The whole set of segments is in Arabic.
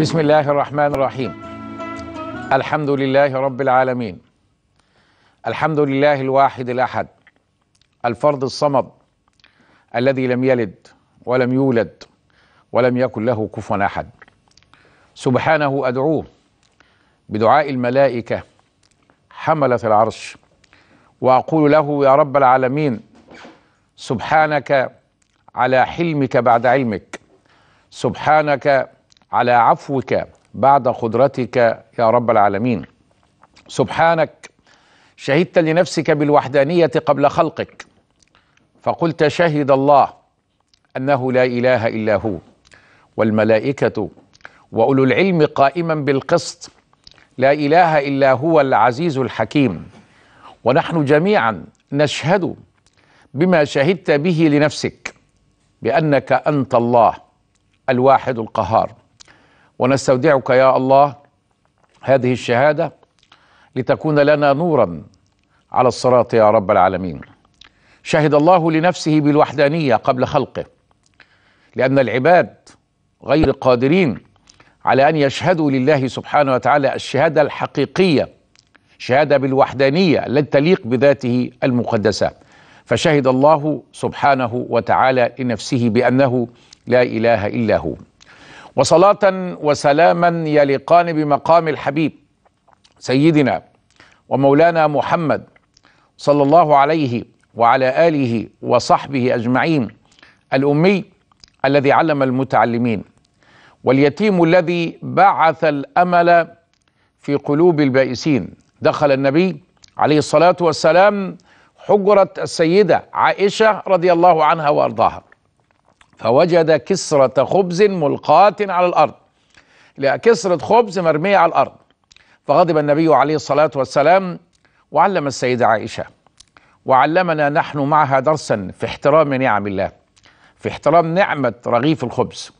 بسم الله الرحمن الرحيم الحمد لله رب العالمين الحمد لله الواحد الاحد الفرد الصمد الذي لم يلد ولم يولد ولم يكن له كفوا احد سبحانه ادعوه بدعاء الملائكه حمله العرش واقول له يا رب العالمين سبحانك على حلمك بعد علمك سبحانك على عفوك بعد قدرتك يا رب العالمين سبحانك شهدت لنفسك بالوحدانيه قبل خلقك فقلت شهد الله انه لا اله الا هو والملائكه واولو العلم قائما بالقسط لا اله الا هو العزيز الحكيم ونحن جميعا نشهد بما شهدت به لنفسك بانك انت الله الواحد القهار ونستودعك يا الله هذه الشهاده لتكون لنا نورا على الصراط يا رب العالمين شهد الله لنفسه بالوحدانيه قبل خلقه لان العباد غير قادرين على ان يشهدوا لله سبحانه وتعالى الشهاده الحقيقيه شهاده بالوحدانيه التي تليق بذاته المقدسه فشهد الله سبحانه وتعالى لنفسه بانه لا اله الا هو وصلاه وسلاما يليقان بمقام الحبيب سيدنا ومولانا محمد صلى الله عليه وعلى اله وصحبه اجمعين الامي الذي علم المتعلمين واليتيم الذي بعث الامل في قلوب البائسين دخل النبي عليه الصلاه والسلام حجرة السيدة عائشة رضي الله عنها وأرضاها فوجد كسرة خبز ملقاة على الأرض كسرة خبز مرمية على الأرض فغضب النبي عليه الصلاة والسلام وعلم السيدة عائشة وعلمنا نحن معها درسا في احترام نعم الله في احترام نعمة رغيف الخبز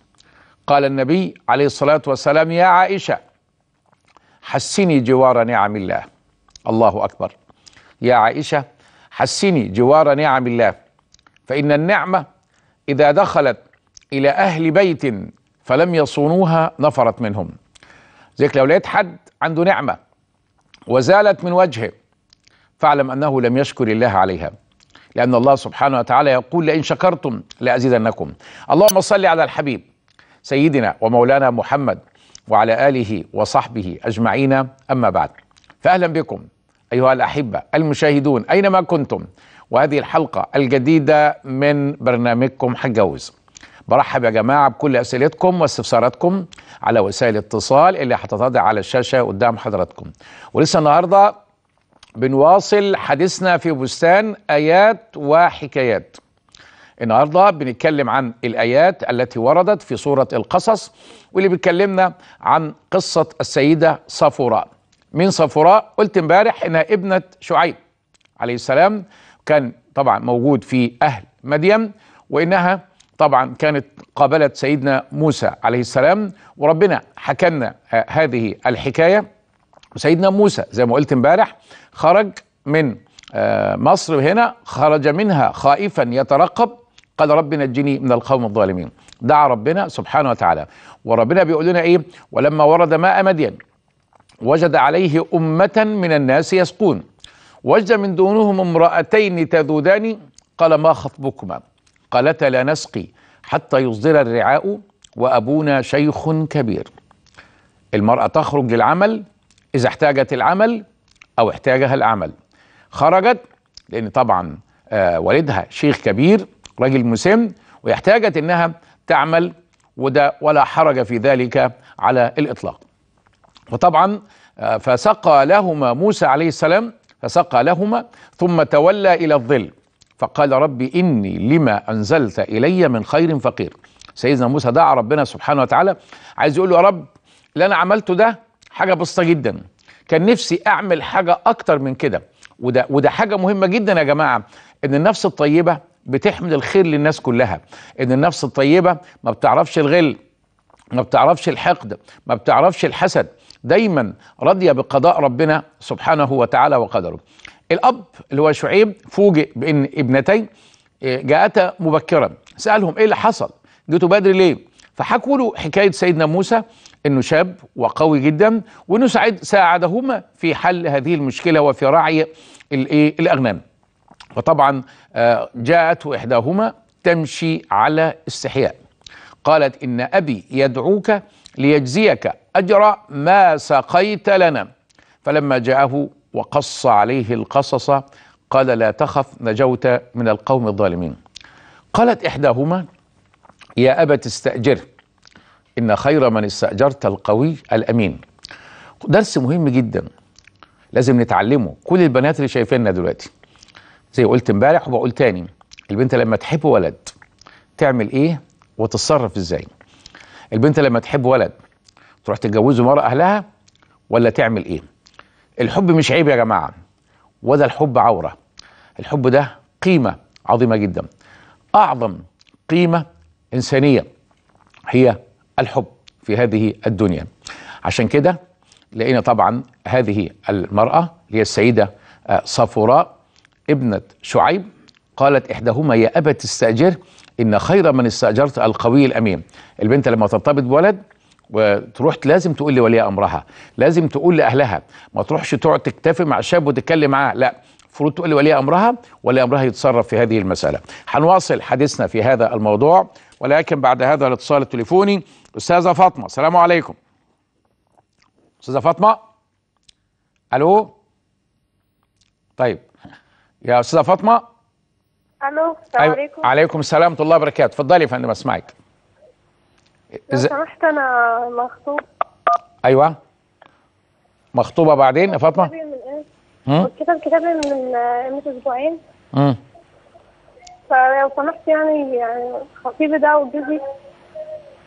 قال النبي عليه الصلاة والسلام يا عائشة حسني جوار نعم الله الله أكبر يا عائشة حسني جوار نعم الله فإن النعمة إذا دخلت إلى أهل بيت فلم يصونوها نفرت منهم زيك لو لقيت حد عنده نعمة وزالت من وجهه فاعلم أنه لم يشكر الله عليها لأن الله سبحانه وتعالى يقول لئن شكرتم لأزيدنكم اللهم صل على الحبيب سيدنا ومولانا محمد وعلى آله وصحبه أجمعين أما بعد فأهلا بكم أيها الأحبة المشاهدون أينما كنتم وهذه الحلقة الجديدة من برنامجكم حجوز برحب يا جماعة بكل أسئلتكم واستفساراتكم على وسائل الاتصال اللي هتتضع على الشاشة قدام حضراتكم ولسه النهاردة بنواصل حديثنا في بستان آيات وحكايات النهاردة بنتكلم عن الآيات التي وردت في سورة القصص واللي بيتكلمنا عن قصة السيدة صفوراء من صفراء قلت امبارح انها ابنه شعيب عليه السلام كان طبعا موجود في اهل مدين وانها طبعا كانت قابلت سيدنا موسى عليه السلام وربنا حكى آه، هذه الحكايه وسيدنا موسى زي ما قلت امبارح خرج من آه، مصر هنا خرج منها خائفا يترقب قال رب نجني من القوم الظالمين دعا ربنا سبحانه وتعالى وربنا بيقول لنا ايه ولما ورد ماء مدين وجد عليه أمة من الناس يسقون وجد من دونهم امرأتين تذودان قال ما خطبكما قالتا لا نسقي حتى يصدر الرعاء وأبونا شيخ كبير المرأة تخرج للعمل إذا احتاجت العمل أو احتاجها العمل خرجت لأن طبعا آه، والدها شيخ كبير رجل مسن ويحتاجت أنها تعمل وده ولا حرج في ذلك على الإطلاق وطبعا آه، فسقى لهما موسى عليه السلام فسقى لهما ثم تولى إلى الظل فقال ربي إني لما أنزلت إلي من خير فقير سيدنا موسى دعا ربنا سبحانه وتعالى عايز يقول له يا رب اللي أنا عملته ده حاجة بسيطة جدا كان نفسي أعمل حاجة أكتر من كده وده, وده حاجة مهمة جدا يا جماعة إن النفس الطيبة بتحمل الخير للناس كلها إن النفس الطيبة ما بتعرفش الغل ما بتعرفش الحقد ما بتعرفش الحسد دايما راضية بقضاء ربنا سبحانه وتعالى وقدره الأب اللي هو شعيب فوجئ بأن ابنتين آه، جاءتا مبكرا سألهم إيه اللي حصل جيتوا بدري ليه فحكوا له حكاية سيدنا موسى انه شاب وقوي جدا وانه ساعد ساعدهما في حل هذه المشكله وفي رعي إيه، الاغنام فطبعا آه، جاءت احداهما تمشي على استحياء قالت ان ابي يدعوك ليجزيك أجر ما سقيت لنا فلما جاءه وقص عليه القصص قال لا تخف نجوت من القوم الظالمين قالت إحداهما يا أبت استأجر إن خير من استأجرت القوي الأمين درس مهم جدا لازم نتعلمه كل البنات اللي شايفيننا دلوقتي زي قلت امبارح وبقول تاني البنت لما تحب ولد تعمل ايه وتتصرف ازاي البنت لما تحب ولد تروح تتجوزوا مرة أهلها ولا تعمل إيه الحب مش عيب يا جماعة وده الحب عورة الحب ده قيمة عظيمة جدا أعظم قيمة إنسانية هي الحب في هذه الدنيا عشان كده لقينا طبعا هذه المرأة اللي هي السيدة آه، صفوراء ابنة شعيب قالت إحداهما يا أبت استأجر إن خير من استأجرت القوي الأمين البنت لما ترتبط بولد وتروح لازم تقول لولي امرها لازم تقول لاهلها ما تروحش تقعد تكتفي مع شاب وتتكلم معاه لا المفروض تقول لولي امرها ولي امرها يتصرف في هذه المساله هنواصل حديثنا في هذا الموضوع ولكن بعد هذا الاتصال التليفوني استاذه فاطمه السلام عليكم استاذه فاطمه الو طيب يا استاذه فاطمه الو السلام أيوة، عليكم عليكم السلام ورحمه الله وبركاته اتفضلي يا فندم اسمعك لو سمحت انا مخطوب ايوه مخطوبه بعدين يا فاطمه كتاب كتابي من امتى إيه؟ اسبوعين امم فلو سمحت يعني يعني خطيبي ده وجوزي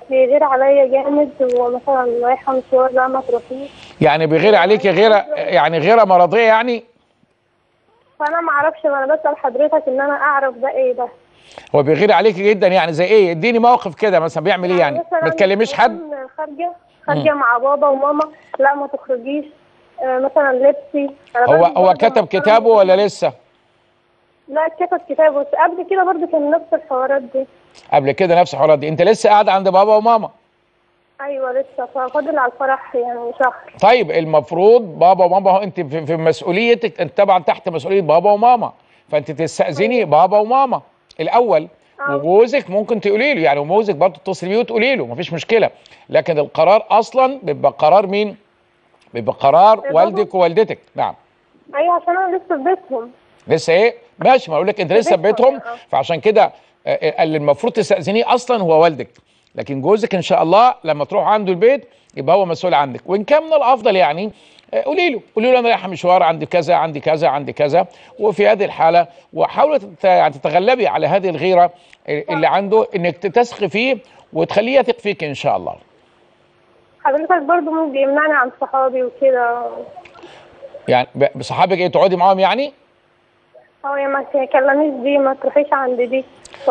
بيغير عليا جامد ومثلا رايحه مشوار ما تروحيش يعني بيغير عليكي غيره يعني غيره مرضيه يعني فانا ما اعرفش ما انا بسال حضرتك ان انا اعرف ده ايه ده هو بيغير عليك جدا يعني زي ايه اديني موقف كده مثلا بيعمل ايه يعني, يعني ما تكلميش حد خارجه خارجه مع بابا وماما لا ما تخرجيش آه، مثلا لبسي هو هو كتب كتابه ولا لسه لا كتب كتابه بس قبل كده برضه كان نفس الحوارات دي قبل كده نفس الحوارات دي انت لسه قاعده عند بابا وماما ايوه لسه فاضل على الفرح يعني شهر طيب المفروض بابا وماما انت في مسؤوليتك انت طبعا تحت مسؤوليه بابا وماما فانت تستاذني أيوة. بابا وماما الاول آه. وجوزك ممكن تقولي له يعني وجوزك برضه تتصلي بيه وتقولي له مفيش مشكله لكن القرار اصلا بيبقى قرار مين؟ بيبقى قرار والدك ووالدتك نعم ايوه عشان انا لسه في بيتهم لسه ايه؟ ماشي ما اقول لك انت لسه في بيتهم آه. فعشان كده آه، اللي المفروض تستاذنيه اصلا هو والدك لكن جوزك ان شاء الله لما تروح عنده البيت يبقى هو مسؤول عنك وان كان من الافضل يعني قولي له قولي له انا رايحه مشوار عندي كذا عندي كذا عندي كذا وفي هذه الحاله وحاولي يعني تتغلبي على هذه الغيره اللي نعم. عنده انك تثقي فيه وتخليه يثق فيك ان شاء الله حضرتك برضه ممكن يمنعني عن صحابي وكده يعني بصحابك ايه تقعدي معاهم يعني؟ ما تكلميش دي ما تروحيش عند دي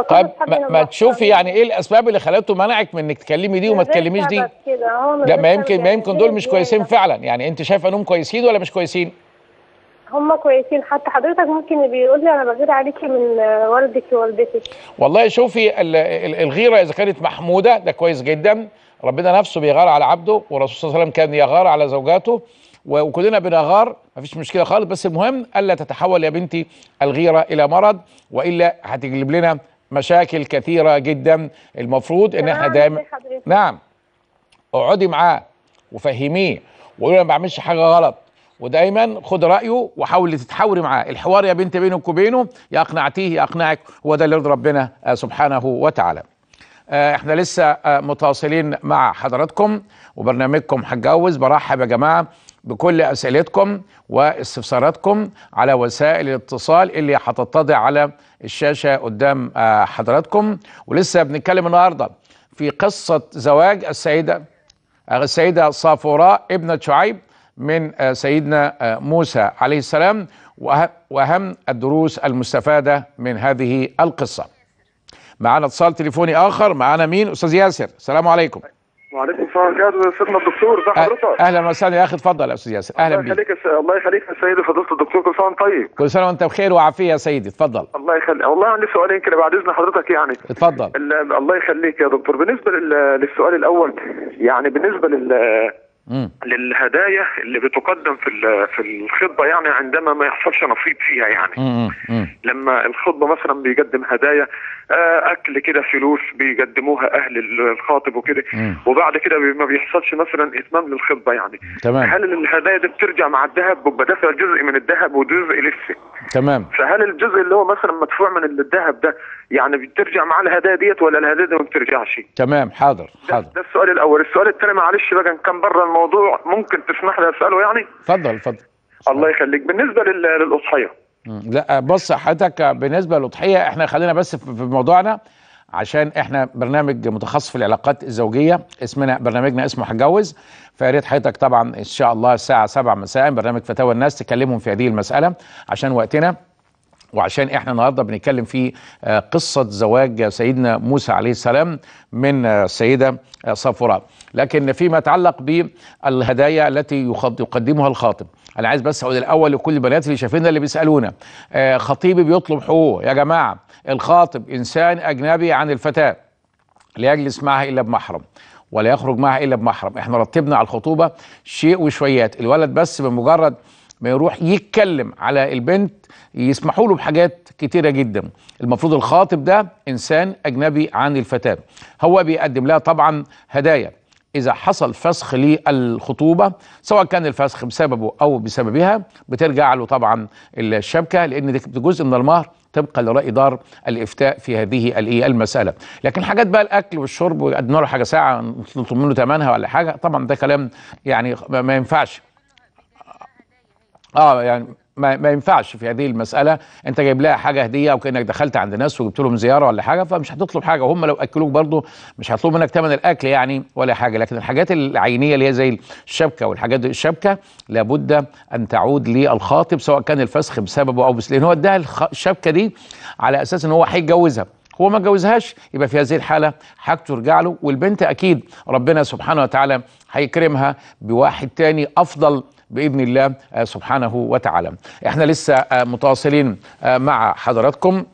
طيب ما, ما تشوفي يعني ايه الاسباب اللي خلته منعك من انك تكلمي دي وما تكلميش دي لا ما يمكن ما يمكن دول مش كويسين فعلا يعني انت شايفه انهم كويسين ولا مش كويسين هم كويسين حتى حضرتك ممكن بيقول لي انا بغير عليكي من والدك ووالدتك والله شوفي الغيره اذا كانت محموده ده كويس جدا ربنا نفسه بيغار على عبده والرسول صلى الله عليه وسلم كان يغار على زوجاته وكلنا بنغار مفيش مشكله خالص بس المهم الا تتحول يا بنتي الغيره الى مرض والا هتجلب لنا مشاكل كثيره جدا المفروض ان احنا نعم، دايما نعم اقعدي معاه وفهميه وقولي انا ما بعملش حاجه غلط ودايما خد رايه وحاولي تتحاوري معاه الحوار يا بنتي بينك وبينه يا اقنعتيه يا اقنعك هو ده اللي يرضي ربنا آه، سبحانه وتعالى آه، احنا لسه آه، متواصلين مع حضراتكم وبرنامجكم هتجوز برحب يا جماعه بكل اسئلتكم واستفساراتكم على وسائل الاتصال اللي هتتضع على الشاشه قدام آه، حضراتكم ولسه بنتكلم النهارده في قصه زواج السيده آه، السيده صافوراء ابنه شعيب من آه، سيدنا موسى عليه السلام واهم الدروس المستفاده من هذه القصه. معانا اتصال تليفوني اخر معانا مين؟ استاذ ياسر السلام عليكم. وعليكم السلام ورحمه الله وبركاته سيدنا الدكتور ازي أه، حضرتك اهلا وسهلا يا اخي اتفضل يا استاذ ياسر اهلا بيك الله يخليك يا سيدي فضيله الدكتور كل سنه وانت طيب كل سنه وانت بخير وعافيه يا سيدي اتفضل الله يخليك والله عندي سؤالين كده بعد اذن حضرتك يعني اتفضل الله يخليك يا دكتور بالنسبه للسؤال الاول يعني بالنسبه لل للهدايا اللي بتقدم في في الخطبه يعني عندما ما يحصلش نصيب فيها يعني مم. مم. لما الخطبه مثلا بيقدم هدايا آه، اكل كده فلوس بيقدموها اهل الخاطب وكده وبعد كده ما بيحصلش مثلا اتمام للخطبه يعني تمام. هل الهدايا دي بترجع مع الذهب بدافع جزء من الذهب وجزء لسه تمام فهل الجزء اللي هو مثلا مدفوع من الذهب ده يعني بترجع مع الهدايا ديت ولا الهدايا دي ما بترجعش تمام حاضر حاضر ده, ده السؤال الاول السؤال الثاني معلش بقى كان بره الموضوع ممكن تسمح لي اساله يعني اتفضل اتفضل الله يخليك بالنسبه للاضحيه لا بص حضرتك بالنسبه للاضحيه احنا خلينا بس في موضوعنا عشان احنا برنامج متخصص في العلاقات الزوجيه اسمنا برنامجنا اسمه هتجوز فيا ريت حضرتك طبعا ان شاء الله الساعه 7 مساء برنامج فتاوى الناس تكلمهم في هذه المساله عشان وقتنا وعشان احنا النهارده بنتكلم في آه، قصه زواج سيدنا موسى عليه السلام من آه، السيده آه، صفوراء لكن فيما يتعلق بالهدايا التي يقدمها الخاطب انا عايز بس اقول الاول لكل البنات اللي شايفيننا اللي بيسالونا خطيبي بيطلب حقوق يا جماعه الخاطب انسان اجنبي عن الفتاه لا يجلس معها الا بمحرم ولا يخرج معها الا بمحرم احنا رتبنا على الخطوبه شيء وشويات الولد بس بمجرد ما يروح يتكلم على البنت يسمحوا له بحاجات كتيرة جدا المفروض الخاطب ده إنسان أجنبي عن الفتاة هو بيقدم لها طبعا هدايا إذا حصل فسخ للخطوبة سواء كان الفسخ بسببه أو بسببها بترجع له طبعا الشبكة لأن ده جزء من المهر طبقا لرأي دار الإفتاء في هذه إيه، المسألة لكن حاجات بقى الأكل والشرب وقدمنا له حاجة ساعة نطلب منه ثمنها ولا حاجة طبعا ده كلام يعني ما ينفعش اه يعني ما, ما ينفعش في هذه المساله انت جايب لها حاجه هديه او كانك دخلت عند ناس وجبت لهم زياره ولا حاجه فمش هتطلب حاجه وهم لو اكلوك برضه مش هيطلبوا منك ثمن الاكل يعني ولا حاجه لكن الحاجات العينيه اللي هي زي الشبكه والحاجات دي الشبكه لابد ان تعود للخاطب سواء كان الفسخ بسببه او بس لان هو اداها الشبكه دي على اساس ان هو هيتجوزها هو ما اتجوزهاش يبقى في هذه الحاله حاجته ترجع له والبنت اكيد ربنا سبحانه وتعالى هيكرمها بواحد تاني افضل باذن الله آه، سبحانه وتعالى. احنا لسه آه، متواصلين آه، مع حضراتكم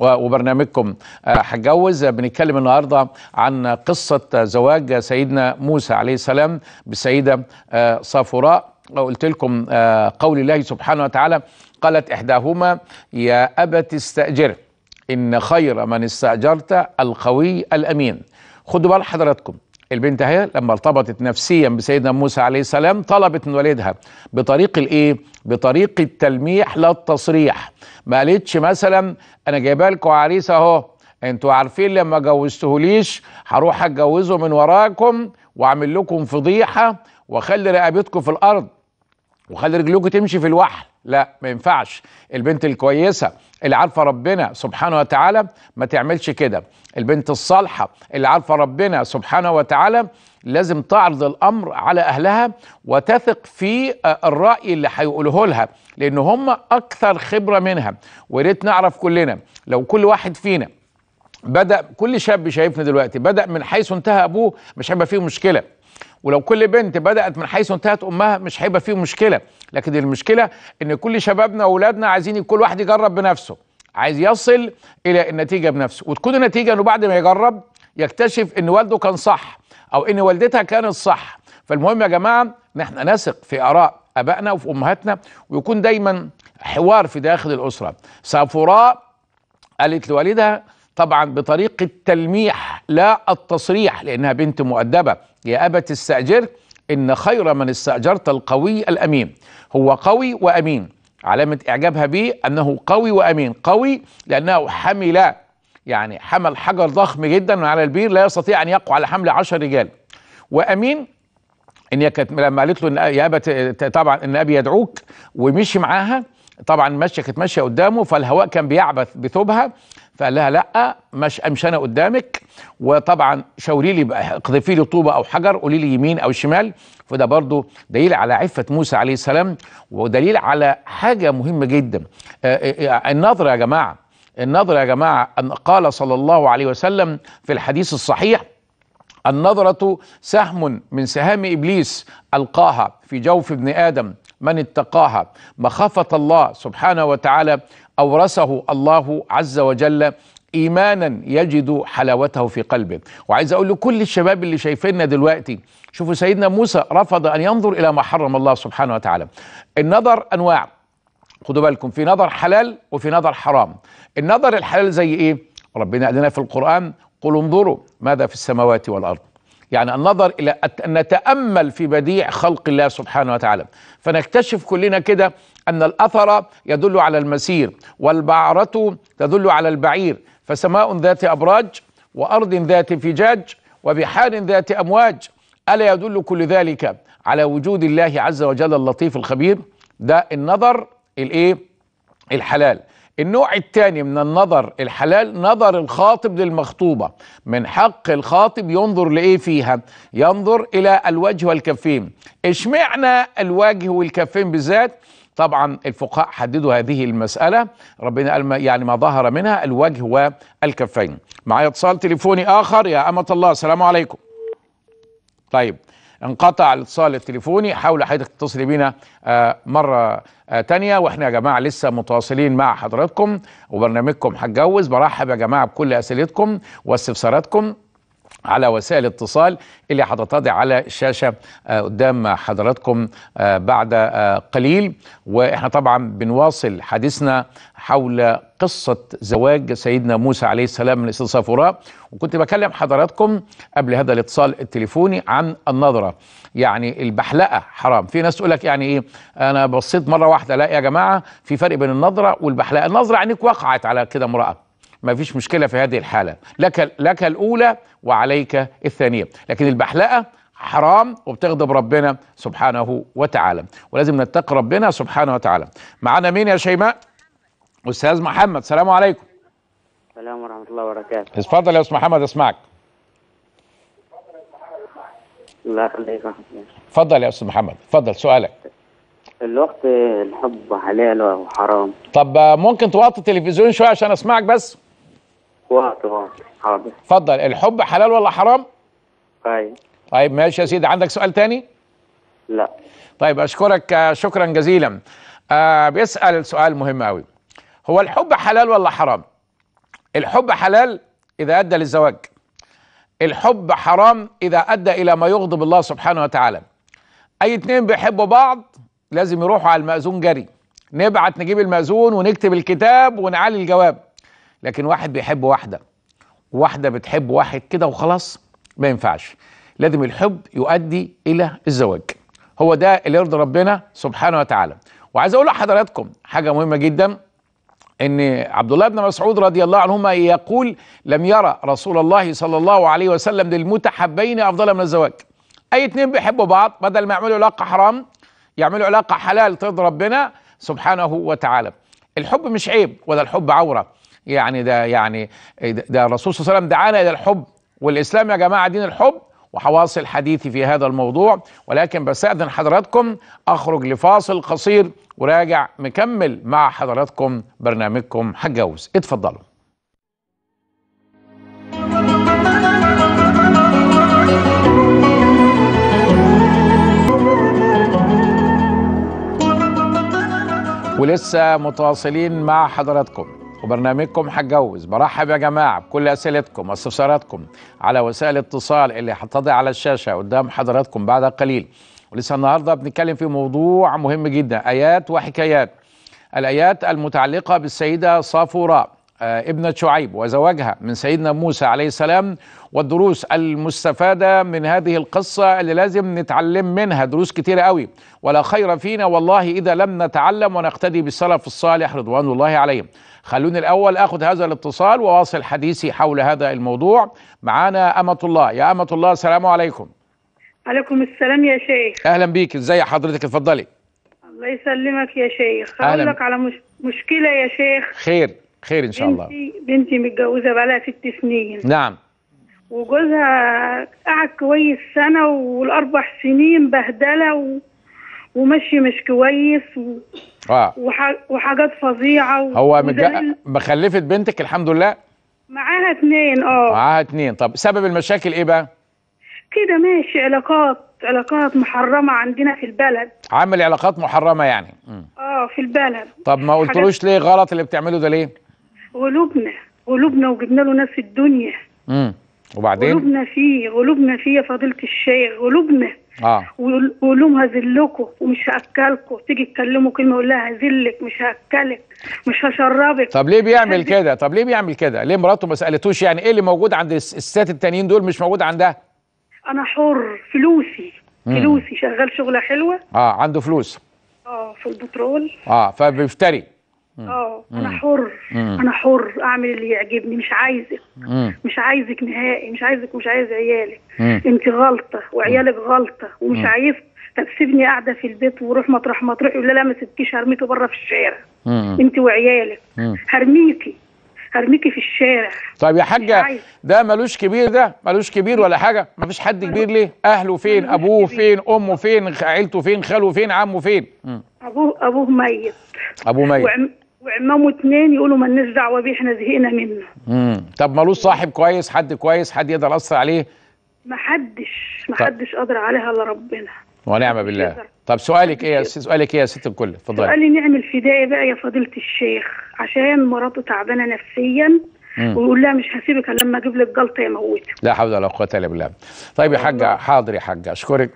وبرنامجكم هتجوز بنتكلم النهارده عن قصه زواج سيدنا موسى عليه السلام بالسيده صافوراء قلت لكم قول الله سبحانه وتعالى قالت احداهما يا ابت استاجره ان خير من استاجرت القوي الامين خدوا بال حضراتكم البنت اهي لما ارتبطت نفسيا بسيدنا موسى عليه السلام طلبت من والدها بطريق الايه بطريق التلميح لا التصريح ما قالتش مثلا انا جايبه لكم عريس اهو انتوا عارفين لما جوزتهوليش هروح اتجوزه من وراكم واعمل لكم فضيحه واخلي رقبتكم في الارض وخلي رجلكم تمشي في الوحل لا ما ينفعش البنت الكويسه اللي عارفه ربنا سبحانه وتعالى ما تعملش كده البنت الصالحه اللي عارفه ربنا سبحانه وتعالى لازم تعرض الامر على اهلها وتثق في آه، الراي اللي هيقوله لها لان هم اكثر خبره منها وريت نعرف كلنا لو كل واحد فينا بدا كل شاب شايفنا دلوقتي بدا من حيث انتهى ابوه مش هيبقى فيه مشكله ولو كل بنت بدأت من حيث انتهت أمها مش هيبقى فيه مشكلة لكن المشكلة إن كل شبابنا وأولادنا عايزين كل واحد يجرب بنفسه عايز يصل إلى النتيجة بنفسه وتكون النتيجة إنه بعد ما يجرب يكتشف إن والده كان صح أو إن والدتها كانت صح فالمهم يا جماعة إن احنا نثق في آراء ابائنا وفي امهاتنا ويكون دايما حوار في داخل الاسره سافوراء قالت لوالدها طبعا بطريقه تلميح لا التصريح لانها بنت مؤدبه يا أبت استأجر إن خير من استأجرت القوي الأمين هو قوي وأمين علامة إعجابها به أنه قوي وأمين قوي لأنه حمل يعني حمل حجر ضخم جدا على البير لا يستطيع أن يقوى على حمل عشر رجال وأمين ان هي كانت لما قالت له ان يا ابت طبعا ان ابي يدعوك ومشي معاها طبعا ماشيه كانت ماشيه قدامه فالهواء كان بيعبث بثوبها فقال لها لا مش امشي انا قدامك وطبعا شاوري لي اقذفي لي طوبه او حجر قولي لي يمين او شمال فده برضه دليل على عفه موسى عليه السلام ودليل على حاجه مهمه جدا آه، آه، آه، النظر يا جماعه النظر يا جماعه ان قال صلى الله عليه وسلم في الحديث الصحيح النظرة سهم من سهام إبليس ألقاها في جوف ابن آدم من اتقاها مخافة الله سبحانه وتعالى أورثه الله عز وجل ايمانا يجد حلاوته في قلبه وعايز اقول لكل الشباب اللي شايفيننا دلوقتي شوفوا سيدنا موسى رفض ان ينظر الى ما حرم الله سبحانه وتعالى النظر انواع خدوا بالكم في نظر حلال وفي نظر حرام النظر الحلال زي ايه ربنا قال لنا في القران قل انظروا ماذا في السماوات والارض يعني النظر إلى أن نتأمل في بديع خلق الله سبحانه وتعالى فنكتشف كلنا كده أن الأثر يدل على المسير والبعرة تدل على البعير فسماء ذات أبراج وأرض ذات فجاج وبحار ذات أمواج ألا يدل كل ذلك على وجود الله عز وجل اللطيف الخبير ده النظر الإيه الحلال النوع الثاني من النظر الحلال نظر الخاطب للمخطوبة من حق الخاطب ينظر لإيه فيها ينظر إلى الوجه والكفين اشمعنى الوجه والكفين بالذات طبعا الفقهاء حددوا هذه المسألة ربنا قال يعني ما ظهر منها الوجه والكفين معايا اتصال تليفوني آخر يا أمة الله السلام عليكم طيب انقطع الاتصال التليفوني حاول حضرتك تتصلي بينا آه، مرة آه، تانية واحنا يا جماعة لسه متواصلين مع حضراتكم وبرنامجكم هتجوز برحب يا جماعة بكل أسئلتكم واستفساراتكم على وسائل الاتصال اللي هتتضع على الشاشة آه، قدام حضراتكم آه، بعد قليل وإحنا طبعا بنواصل حديثنا حول قصة زواج سيدنا موسى عليه السلام من الأستاذ صفوراء وكنت بكلم حضراتكم قبل هذا الاتصال التليفوني عن النظرة يعني البحلقه حرام في ناس تقول لك يعني ايه انا بصيت مره واحده لا يا جماعه في فرق بين النظره والبحلقه النظره عينيك وقعت على كده امراه ما فيش مشكله في هذه الحاله لك لك الاولى وعليك الثانيه لكن البحلقه حرام وبتغضب ربنا سبحانه وتعالى ولازم نتقي ربنا سبحانه وتعالى معانا مين يا شيماء استاذ محمد سلام عليكم السلام ورحمه الله وبركاته اتفضل يا استاذ محمد اسمعك الله يخليك اتفضل يا استاذ محمد اتفضل سؤالك الوقت الحب حلال وحرام طب آه، ممكن توطي التلفزيون شويه عشان اسمعك بس وقت وقت حاضر اتفضل الحب حلال ولا حرام طيب طيب ماشي يا سيدي عندك سؤال تاني لا طيب اشكرك آه، شكرا جزيلا آه بيسال سؤال مهم قوي هو الحب حلال ولا حرام الحب حلال اذا ادى للزواج الحب حرام إذا أدى إلى ما يغضب الله سبحانه وتعالى أي اتنين بيحبوا بعض لازم يروحوا على المأذون جري نبعت نجيب المأذون ونكتب الكتاب ونعلي الجواب لكن واحد بيحب واحدة واحدة بتحب واحد كده وخلاص ما ينفعش لازم الحب يؤدي إلى الزواج هو ده اللي يرضي ربنا سبحانه وتعالى وعايز أقول لحضراتكم حاجة مهمة جدا ان عبد الله بن مسعود رضي الله عنهما يقول لم يرى رسول الله صلى الله عليه وسلم للمتحبين افضل من الزواج اي اتنين بيحبوا بعض بدل ما يعملوا علاقه حرام يعملوا علاقه حلال ترضي ربنا سبحانه وتعالى الحب مش عيب ولا الحب عوره يعني ده يعني ده الرسول صلى الله عليه وسلم دعانا الى الحب والاسلام يا جماعه دين الحب وحواصل حديثي في هذا الموضوع ولكن بستأذن حضراتكم أخرج لفاصل قصير وراجع مكمل مع حضراتكم برنامجكم هتجوز اتفضلوا ولسه متواصلين مع حضراتكم وبرنامجكم هتجوز برحب يا جماعه بكل اسئلتكم واستفساراتكم على وسائل الاتصال اللي هتضع على الشاشه قدام حضراتكم بعد قليل ولسه النهارده بنتكلم في موضوع مهم جدا ايات وحكايات الايات المتعلقه بالسيده صافوراء آه، ابنة شعيب وزواجها من سيدنا موسى عليه السلام والدروس المستفادة من هذه القصة اللي لازم نتعلم منها دروس كتيرة قوي ولا خير فينا والله إذا لم نتعلم ونقتدي بالسلف الصالح رضوان الله عليهم خلوني الأول أخذ هذا الاتصال وواصل حديثي حول هذا الموضوع معانا أمة الله يا أمة الله السلام عليكم عليكم السلام يا شيخ اهلا بيك ازي حضرتك اتفضلي الله يسلمك يا شيخ هقول لك على مش... مشكله يا شيخ خير خير ان شاء الله بنتي متجوزه بقى لها ست سنين نعم وجوزها قعد كويس سنه والاربع سنين بهدله و... ومشي مش كويس و... آه. وح... وحاجات فظيعه و... هو متج... مخلفه بنتك الحمد لله معاها اتنين اه معاها اتنين طب سبب المشاكل ايه بقى كده ماشي علاقات علاقات محرمة عندنا في البلد عامل علاقات محرمة يعني م. اه في البلد طب ما قلتلوش ليه غلط اللي بتعمله ده ليه قلوبنا قلوبنا وجبنا له ناس الدنيا امم وبعدين قلوبنا فيه قلوبنا فيه يا فضيلة الشيخ قلوبنا اه وقول لهم هذلكم ومش هاكلكم تيجي تكلموا كلمه يقول لها هذلك مش هاكلك مش هشربك طب ليه بيعمل كده طب ليه بيعمل كده ليه مراته ما سالتوش يعني ايه اللي موجود عند الستات التانيين دول مش موجود عندها انا حر فلوسي فلوسي شغال شغله حلوه اه عنده فلوس اه في البترول اه فبيفتري اه انا حر مم. انا حر اعمل اللي يعجبني مش عايزك مم. مش عايزك نهائي مش عايزك ومش عايز عيالك انت غلطه وعيالك غلطه ومش عايز طب سيبني قاعده في البيت وروح مطرح مطرح تروح يقول لا ما سبتيش هرميكي بره في الشارع انت وعيالك هرميكي ارميكي في الشارع طيب يا حاجه ده ملوش كبير ده ملوش كبير ولا حاجه مفيش حد كبير ليه اهله فين ابوه فين امه فين عيلته فين خاله فين عمه فين ابوه ابوه ميت ابوه ميت وعم... وعمامه اتنين يقولوا مالناش دعوه بيه احنا زهقنا منه امم طب ملوش صاحب كويس حد كويس حد يقدر ياثر عليه محدش محدش قادر عليها الا ربنا ونعم بالله طب سؤالك ايه سؤالك ايه يا ست الكل اتفضلي سؤالي نعمل فداية بقى يا فضيلة الشيخ عشان مراته تعبانة نفسيا ويقول لها مش هسيبك لما اجيب لك جلطة يموتها لا حول ولا قوة الا بالله طيب يا حاجة حاضر يا حاجة اشكرك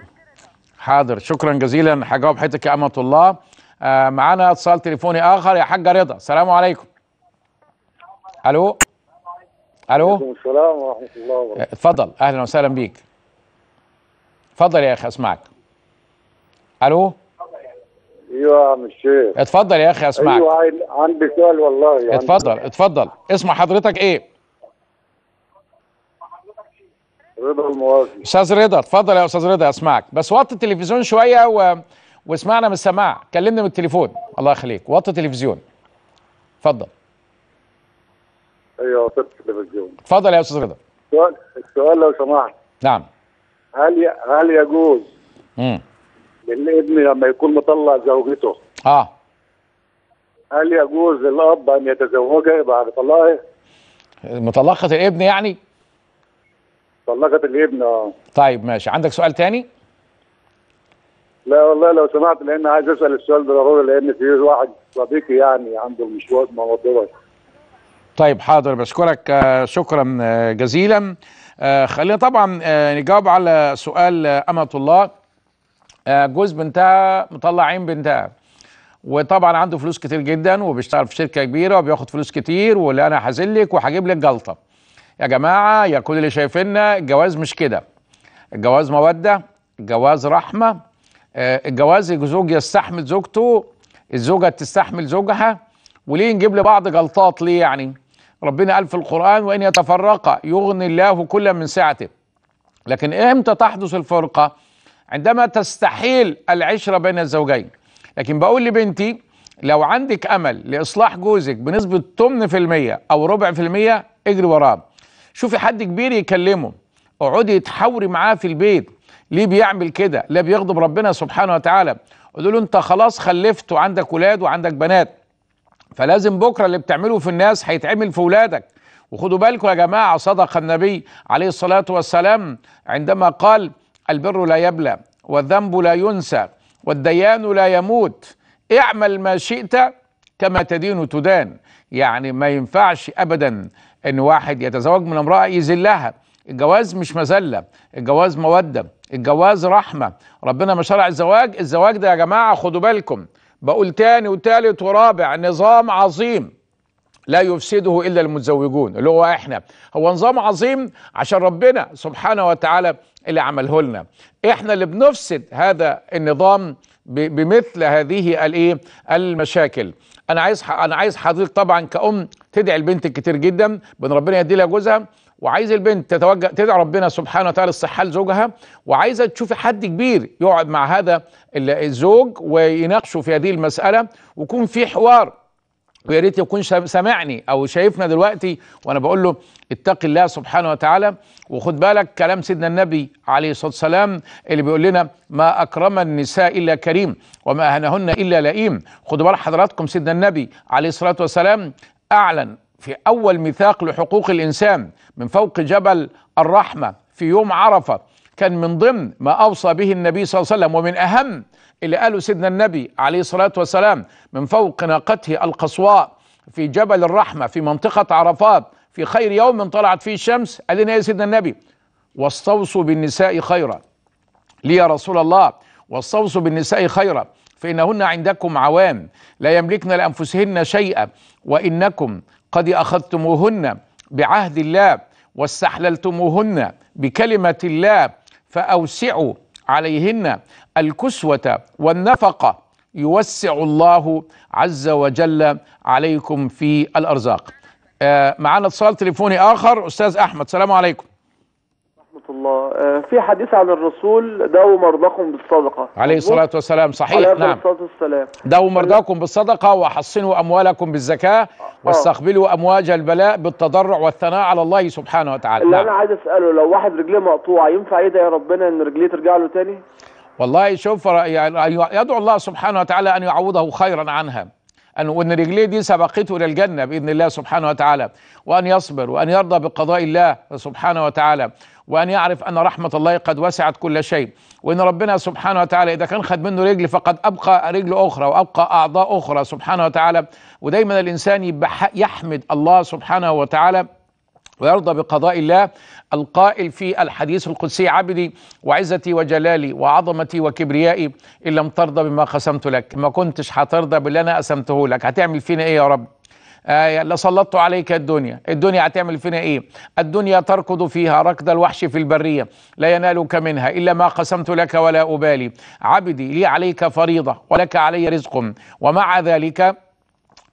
حاضر شكرا جزيلا هجاوب حياتك يا امة الله آه معانا اتصال تليفوني اخر يا حاجة رضا السلام عليكم الو الو السلام ورحمة الله وبركاته اتفضل اهلا وسهلا بيك اتفضل يا اخي اسمعك الو ايوه يا عم اتفضل يا اخي اسمعك ايوه عندي سؤال والله يعني اتفضل اتفضل اسمع حضرتك ايه رضا المواطن استاذ رضا اتفضل يا استاذ رضا اسمعك بس وطي التلفزيون شويه و... واسمعنا من السماع كلمني من التليفون الله يخليك وطي التلفزيون اتفضل ايوه وطي التلفزيون اتفضل يا استاذ رضا السؤال السؤال لو سمحت نعم هل ي... هل يجوز امم للابن لما يكون مطلع زوجته اه هل يجوز للاب ان يتزوجها بعد طلاقه؟ مطلقه الابن يعني؟ طلقت الابن اه طيب ماشي عندك سؤال تاني؟ لا والله لو سمحت لان عايز اسال السؤال بالضروره لان في واحد صديقي يعني عنده مشوار موضوع طيب حاضر بشكرك آه، شكرا آه، جزيلا آه، خلينا طبعا نجاوب على سؤال امه الله آه، جوز بنتها مطلع عين بنتها وطبعا عنده فلوس كتير جدا وبيشتغل في شركه كبيره وبياخد فلوس كتير واللي انا هزلك وهجيب لك جلطه يا جماعه يا كل اللي شايفيننا الجواز مش كده الجواز موده الجواز رحمه آه، الجواز الزوج يستحمل زوجته الزوجه تستحمل زوجها وليه نجيب لبعض جلطات ليه يعني ربنا قال في القران وان يتفرقا يغني الله كلا من سعته لكن امتى تحدث الفرقه عندما تستحيل العشرة بين الزوجين لكن بقول لبنتي لو عندك أمل لإصلاح جوزك بنسبة 8% أو ربع في المية اجري وراه شوفي حد كبير يكلمه اقعدي تحاوري معاه في البيت ليه بيعمل كده لا بيغضب ربنا سبحانه وتعالى قولوا له انت خلاص خلفت وعندك ولاد وعندك بنات فلازم بكره اللي بتعمله في الناس هيتعمل في ولادك وخدوا بالكم يا جماعه صدق النبي عليه الصلاه والسلام عندما قال البر لا يبلى والذنب لا ينسى والديان لا يموت اعمل ما شئت كما تدين تدان يعني ما ينفعش ابدا ان واحد يتزوج من امراه يذلها الجواز مش مذله الجواز موده الجواز رحمه ربنا ما شرع الزواج الزواج ده يا جماعه خدوا بالكم بقول تاني وتالت ورابع نظام عظيم لا يفسده الا المتزوجون اللي هو احنا هو نظام عظيم عشان ربنا سبحانه وتعالى اللي عمله لنا احنا اللي بنفسد هذا النظام بمثل هذه الايه المشاكل انا عايز انا عايز حضرتك طبعا كأم تدعي البنت كتير جدا بان ربنا يدي لها جوزها وعايز البنت تتوجه تدعي ربنا سبحانه وتعالى الصحه لزوجها وعايزه تشوفي حد كبير يقعد مع هذا الزوج ويناقشوا في هذه المساله ويكون في حوار ويا ريت يكون سامعني او شايفنا دلوقتي وانا بقول له اتق الله سبحانه وتعالى وخد بالك كلام سيدنا النبي عليه الصلاه والسلام اللي بيقول لنا ما اكرم النساء الا كريم وما اهنهن الا لئيم خدوا بال حضراتكم سيدنا النبي عليه الصلاه والسلام اعلن في اول ميثاق لحقوق الانسان من فوق جبل الرحمه في يوم عرفه كان من ضمن ما اوصى به النبي صلى الله عليه وسلم ومن اهم اللي قاله سيدنا النبي عليه الصلاة والسلام من فوق ناقته القصواء في جبل الرحمة في منطقة عرفات في خير يوم طلعت فيه الشمس قال لنا يا سيدنا النبي واستوصوا بالنساء خيرا لي يا رسول الله واستوصوا بالنساء خيرا فإنهن عندكم عوام لا يملكن لأنفسهن شيئا وإنكم قد أخذتموهن بعهد الله واستحللتموهن بكلمة الله فأوسعوا عليهن الكسوة والنفقة يوسع الله عز وجل عليكم في الأرزاق آه، معنا اتصال تليفوني آخر أستاذ أحمد السلام عليكم رحمة الله آه، في حديث عن الرسول دعوا مرضاكم بالصدقة عليه الصلاة والسلام صحيح عليه نعم الصلاة والسلام دعوا مرضاكم بالصدقة وحصنوا أموالكم بالزكاة آه. واستقبلوا أمواج البلاء بالتضرع والثناء على الله سبحانه وتعالى اللي نعم. أنا عايز أسأله لو واحد رجليه مقطوعة ينفع إيه ده يا ربنا إن رجليه ترجع له تاني؟ والله شوف يعني أيوة، يدعو الله سبحانه وتعالى أن يعوضه خيرا عنها أن وأن رجليه دي سبقته إلى الجنة بإذن الله سبحانه وتعالى وأن يصبر وأن يرضى بقضاء الله سبحانه وتعالى وأن يعرف أن رحمة الله قد وسعت كل شيء وأن ربنا سبحانه وتعالى إذا كان خد منه رجل فقد أبقى رجل أخرى وأبقى أعضاء أخرى سبحانه وتعالى ودايما الإنسان يحمد الله سبحانه وتعالى ويرضى بقضاء الله القائل في الحديث القدسي عبدي وعزتي وجلالي وعظمتي وكبريائي إن لم ترضى بما قسمت لك ما كنتش هترضى باللي أنا قسمته لك هتعمل فينا إيه يا رب آه لسلطت عليك الدنيا الدنيا هتعمل فينا ايه الدنيا تركض فيها ركض الوحش في البرية لا ينالك منها إلا ما قسمت لك ولا أبالي عبدي لي عليك فريضة ولك علي رزق ومع ذلك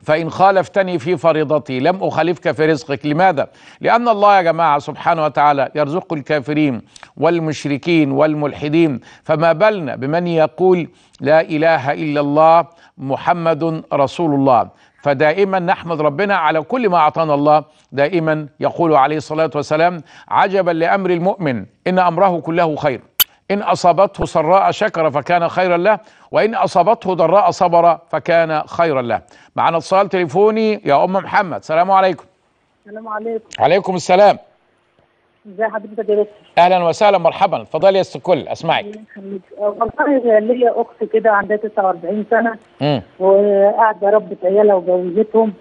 فإن خالفتني في فريضتي لم أخالفك في رزقك لماذا؟ لأن الله يا جماعة سبحانه وتعالى يرزق الكافرين والمشركين والملحدين فما بالنا بمن يقول لا إله إلا الله محمد رسول الله فدائما نحمد ربنا على كل ما أعطانا الله دائما يقول عليه الصلاة والسلام عجبا لأمر المؤمن إن أمره كله خير إن أصابته سراء شكر فكان خيرا له وإن أصابته ضراء صبر فكان خيرا له معنا اتصال تليفوني يا أم محمد السلام عليكم السلام عليكم عليكم السلام ازي حضرتك يا اهلا وسهلا مرحبا اتفضلي يا ست الكل اسمعك آه، والله ليا اخت كده عندها 49 سنه وقاعده ربت عيالها وجوزتهم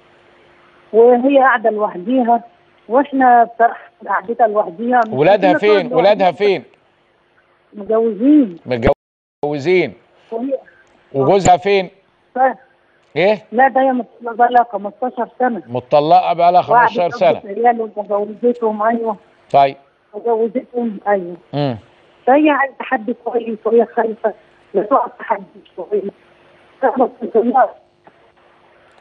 وهي قاعده لوحديها واحنا قاعدتها قعدتها لوحديها ولادها فين ولادها فين متجوزين متجوزين وهي وجوزها فين؟ طيب. ايه؟ لا ده هي مطلقه بقى لها 15 سنه مطلقه بقى لها 15 سنه ريال وجوزتهم ايوه طيب وجوزتهم ايوه امم فهي عايزه حد كويس وهي خايفه لا تقعد في حد كويس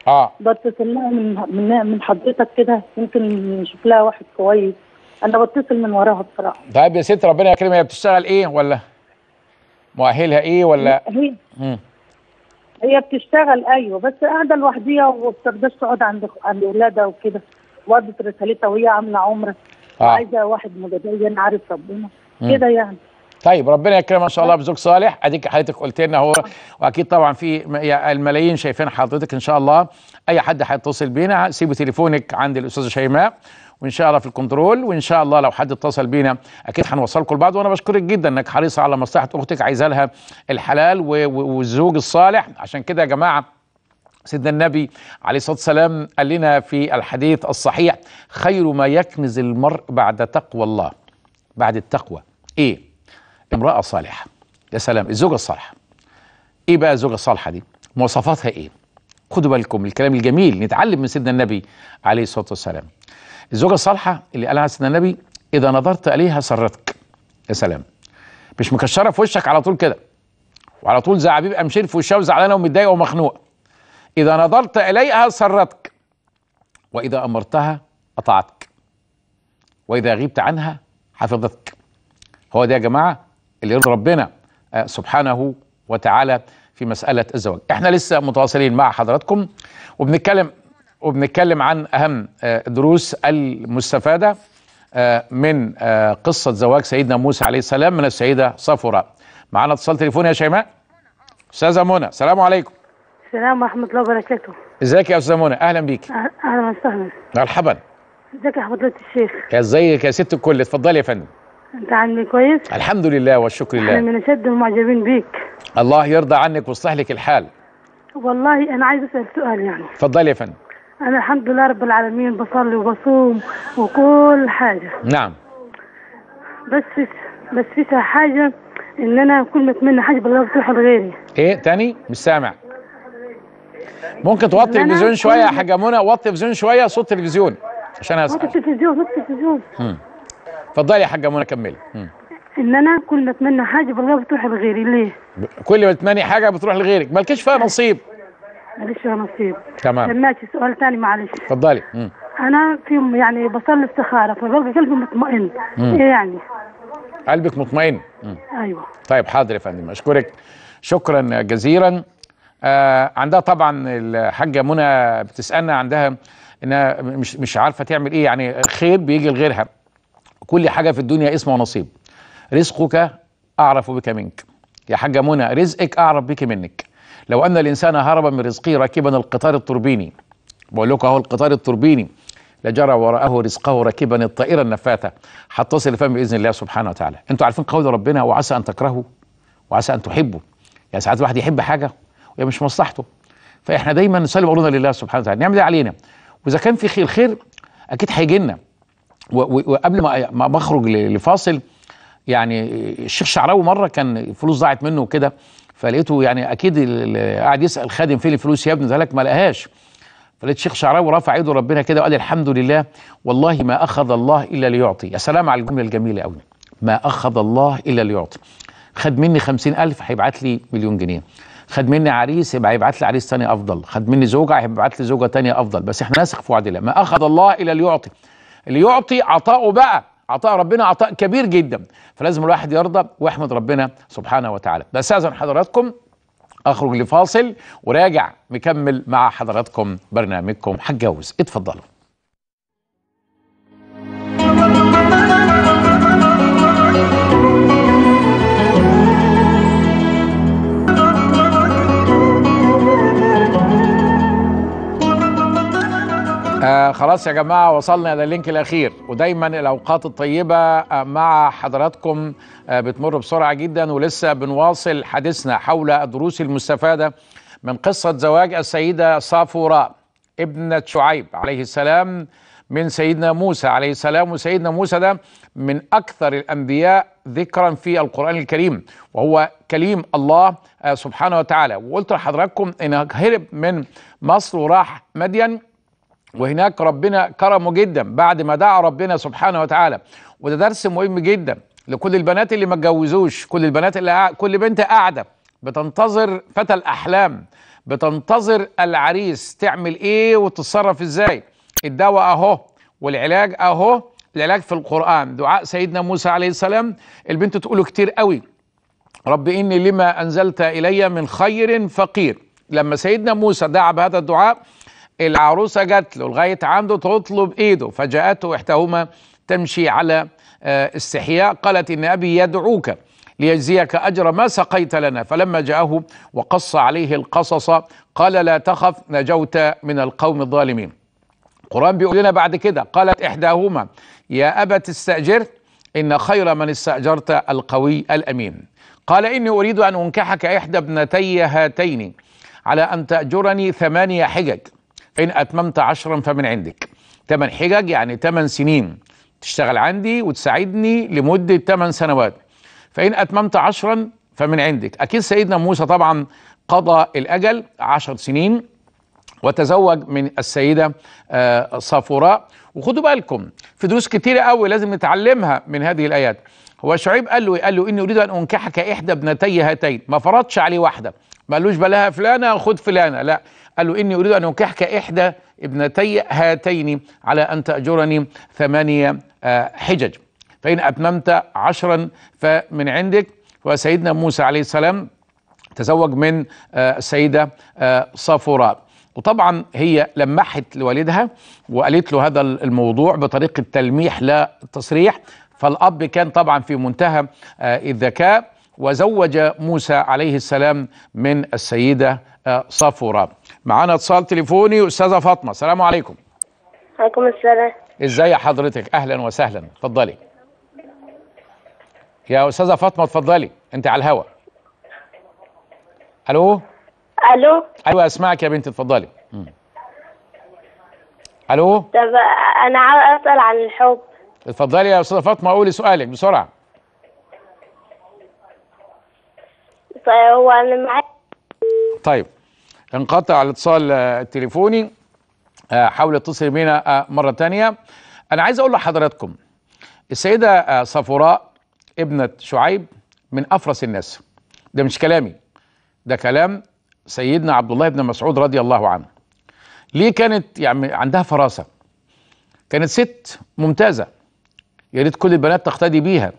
اه بتصل لها من من من حضرتك كده يمكن نشوف لها واحد كويس انا بتصل من وراها بصراحه طيب يا ست ربنا يكرمها هي بتشتغل ايه ولا مؤهلها ايه ولا هي هي بتشتغل ايوه بس قاعده لوحديها وما تقعد عند عند اولادها وكده وقضت رسالتها وهي عامله عمره آه. عايزه واحد متدين عارف ربنا كده يعني طيب ربنا يكرمك ان شاء الله آه. بزوج صالح اديك حضرتك قلت لنا هو واكيد طبعا في الملايين شايفين حضرتك ان شاء الله اي حد هيتصل بينا سيبوا تليفونك عند الاستاذه شيماء وان شاء الله في الكنترول وان شاء الله لو حد اتصل بينا اكيد هنوصلكم لبعض وانا بشكرك جدا انك حريصه على مصلحه اختك عايزه لها الحلال والزوج الصالح عشان كده يا جماعه سيدنا النبي عليه الصلاة والسلام قال لنا في الحديث الصحيح خير ما يكنز المرء بعد تقوى الله بعد التقوى ايه امرأة صالحة يا سلام الزوجة الصالحة ايه بقى الزوجة الصالحة دي مواصفاتها ايه خدوا بالكم الكلام الجميل نتعلم من سيدنا النبي عليه الصلاة والسلام الزوجة الصالحة اللي قالها سيدنا النبي إذا نظرت إليها سرتك يا سلام مش مكشرة في وشك على طول كده وعلى طول زعبيب أمشير في وشها وزعلانة ومتضايقة ومخنوقة إذا نظرت إليها سرتك وإذا أمرتها أطعتك وإذا غبت عنها حفظتك هو ده يا جماعة اللي يرضي ربنا آه، سبحانه وتعالى في مسألة الزواج احنا لسه متواصلين مع حضراتكم وبنتكلم وبنتكلم عن أهم الدروس آه، المستفادة آه، من قصة زواج سيدنا موسى عليه السلام من السيدة صفورة معنا اتصال تليفون يا شيماء أستاذة منى السلام عليكم السلام ورحمة الله وبركاته ازيك يا أستاذة منى أهلا بيك أهلا وسهلا مرحبا ازيك يا حضرة الشيخ ازيك يا ست الكل اتفضلي يا فندم انت عني كويس الحمد لله والشكر لله انا من اشد المعجبين بيك الله يرضى عنك ويصلح لك الحال والله انا عايز اسال سؤال يعني اتفضلي يا فندم انا الحمد لله رب العالمين بصلي وبصوم وكل حاجه نعم بس بس فيها حاجه ان انا كل ما اتمنى حاجه بالله تروح لغيري ايه تاني مش سامع ممكن توطي التلفزيون شويه يا حاجه منى وطي التلفزيون شويه صوت التلفزيون عشان اسمع صوت التلفزيون صوت التلفزيون اتفضلي يا حاجه منى كملي ان انا كل ما اتمنى حاجه بالله بتروح لغيري ليه كل ما تتمني حاجه بتروح لغيرك مالكيش فيها نصيب مالكيش فيها نصيب تمام سمعتي سؤال تاني معلش اتفضلي انا في يعني بصلي استخاره فببقى قلبي مطمئن ايه يعني قلبك مطمئن مم. ايوه طيب حاضر يا فندم اشكرك شكرا جزيلا آه عندها طبعا الحاجه منى بتسالنا عندها انها مش مش عارفه تعمل ايه يعني الخير بيجي لغيرها كل حاجة في الدنيا اسم ونصيب رزقك أعرف بك منك يا حاجة منى رزقك أعرف بك منك لو أن الإنسان هرب من رزقه راكبا القطار التربيني بقول لكم أهو القطار التربيني لجرى وراءه رزقه راكبا الطائرة النفاثة حتصل الفم بإذن الله سبحانه وتعالى أنتوا عارفين قول ربنا وعسى أن تكرهوا وعسى أن تحبوا يعني ساعات الواحد يحب حاجة وهي مش مصلحته فإحنا دايما نسلم أمرنا لله سبحانه وتعالى نعمل إيه علينا وإذا كان في خير خير أكيد هيجي لنا وقبل ما ما بخرج لفاصل يعني الشيخ شعراوي مره كان الفلوس ضاعت منه وكده فلقيته يعني اكيد قاعد يسال خادم فين الفلوس يا ابني ده لك ما لقاهاش فلقيت الشيخ شعراوي رفع ايده ربنا كده وقال الحمد لله والله ما اخذ الله الا ليعطي يا سلام على الجمله الجميله قوي ما اخذ الله الا ليعطي خد مني خمسين ألف هيبعت لي مليون جنيه خد مني عريس يبقى هيبعت لي عريس تاني افضل خد مني زوجه هيبعت لي زوجه تانية افضل بس احنا ناسخ في وعد الله ما اخذ الله الا ليعطي اللي يعطي عطاءه بقى عطاء ربنا عطاء كبير جدا فلازم الواحد يرضى ويحمد ربنا سبحانه وتعالى بس أذن حضراتكم اخرج لفاصل وراجع مكمل مع حضراتكم برنامجكم هتجوز اتفضلوا آه خلاص يا جماعة وصلنا إلى اللينك الأخير ودايما الأوقات الطيبة آه مع حضراتكم آه بتمر بسرعة جدا ولسه بنواصل حديثنا حول الدروس المستفادة من قصة زواج السيدة صافوراء ابنة شعيب عليه السلام من سيدنا موسى عليه السلام وسيدنا موسى ده من أكثر الأنبياء ذكرا في القرآن الكريم وهو كليم الله آه، سبحانه وتعالى وقلت لحضراتكم إنه هرب من مصر وراح مدين وهناك ربنا كرمه جدا بعد ما دعا ربنا سبحانه وتعالى وده درس مهم جدا لكل البنات اللي ما اتجوزوش كل البنات اللي قاعد كل بنت قاعده بتنتظر فتى الاحلام بتنتظر العريس تعمل ايه وتتصرف ازاي الدواء اهو والعلاج اهو العلاج في القران دعاء سيدنا موسى عليه السلام البنت تقوله كتير قوي رب اني لما انزلت الي من خير فقير لما سيدنا موسى دعا بهذا الدعاء العروسة جات له لغاية عنده تطلب إيده فجاءته إحداهما تمشي على استحياء آه، قالت إن أبي يدعوك ليجزيك أجر ما سقيت لنا فلما جاءه وقص عليه القصص قال لا تخف نجوت من القوم الظالمين القرآن بيقول لنا بعد كده قالت إحداهما يا أبت استأجرت إن خير من استأجرت القوي الأمين قال إني أريد أن أنكحك إحدى ابنتي هاتين على أن تأجرني ثمانية حجج إن أتممت عشرا فمن عندك ثمان حجج يعني ثمان سنين تشتغل عندي وتساعدني لمدة ثمان سنوات فإن أتممت عشرا فمن عندك أكيد سيدنا موسى طبعا قضى الأجل عشر سنين وتزوج من السيدة آه، صفوراء وخدوا بالكم في دروس كتيرة قوي لازم نتعلمها من هذه الآيات هو شعيب قال له قال له إني أريد أن أنكحك إحدى ابنتي هاتين ما فرضش عليه واحدة ما قالوش بلاها فلانة خد فلانة لا قال له إني أريد أن أنكحك إحدى ابنتي هاتين على أن تأجرني ثمانية آه، حجج فإن أتممت عشرا فمن عندك وسيدنا موسى عليه السلام تزوج من آه، السيدة آه، صفورة وطبعا هي لمحت لوالدها وقالت له هذا الموضوع بطريقة تلميح لا تصريح فالأب كان طبعا في منتهى الذكاء وزوج موسى عليه السلام من السيدة آه، صفورة معانا اتصال تليفوني أستاذة فاطمة السلام عليكم عليكم السلام ازاي حضرتك اهلا وسهلا اتفضلي يا استاذه فاطمه اتفضلي انت على الهوا الو الو ايوه اسمعك يا بنتي اتفضلي الو طب انا عاوز اسال عن الحب اتفضلي يا استاذه فاطمه قولي سؤالك بسرعه طيب هو طيب انقطع الاتصال التليفوني آه، حاول اتصل بينا آه، مرة تانية أنا عايز أقول لحضراتكم السيدة آه، صفوراء ابنة شعيب من أفرس الناس ده مش كلامي ده كلام سيدنا عبد الله بن مسعود رضي الله عنه ليه كانت يعني عندها فراسة كانت ست ممتازة يا ريت كل البنات تقتدي بيها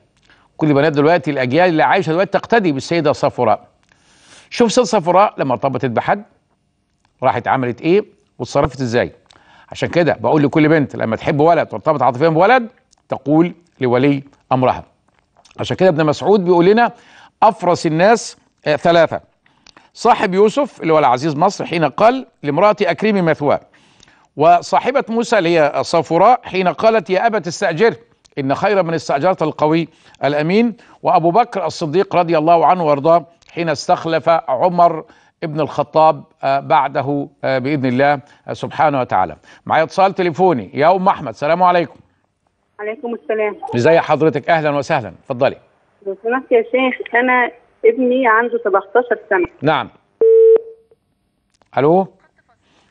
كل بنات دلوقتي الاجيال اللي عايشه دلوقتي تقتدي بالسيده صفراء شوف السيده صفراء لما ارتبطت بحد راحت عملت ايه واتصرفت ازاي عشان كده بقول لكل بنت لما تحب ولد وترتبط عاطفيا بولد تقول لولي امرها عشان كده ابن مسعود بيقول لنا افرس الناس آه ثلاثه صاحب يوسف اللي هو العزيز مصر حين قال لامراه اكرمي مثواه وصاحبه موسى اللي هي صفراء حين قالت يا ابت استاجره إن خير من استأجرت القوي الأمين وأبو بكر الصديق رضي الله عنه وارضاه حين استخلف عمر ابن الخطاب آه، بعده آه، بإذن الله آه، سبحانه وتعالى معايا اتصال تليفوني يا أم أحمد سلام عليكم عليكم السلام ازي حضرتك اهلا وسهلا اتفضلي لو سمحت يا شيخ انا ابني عنده 17 سنه نعم الو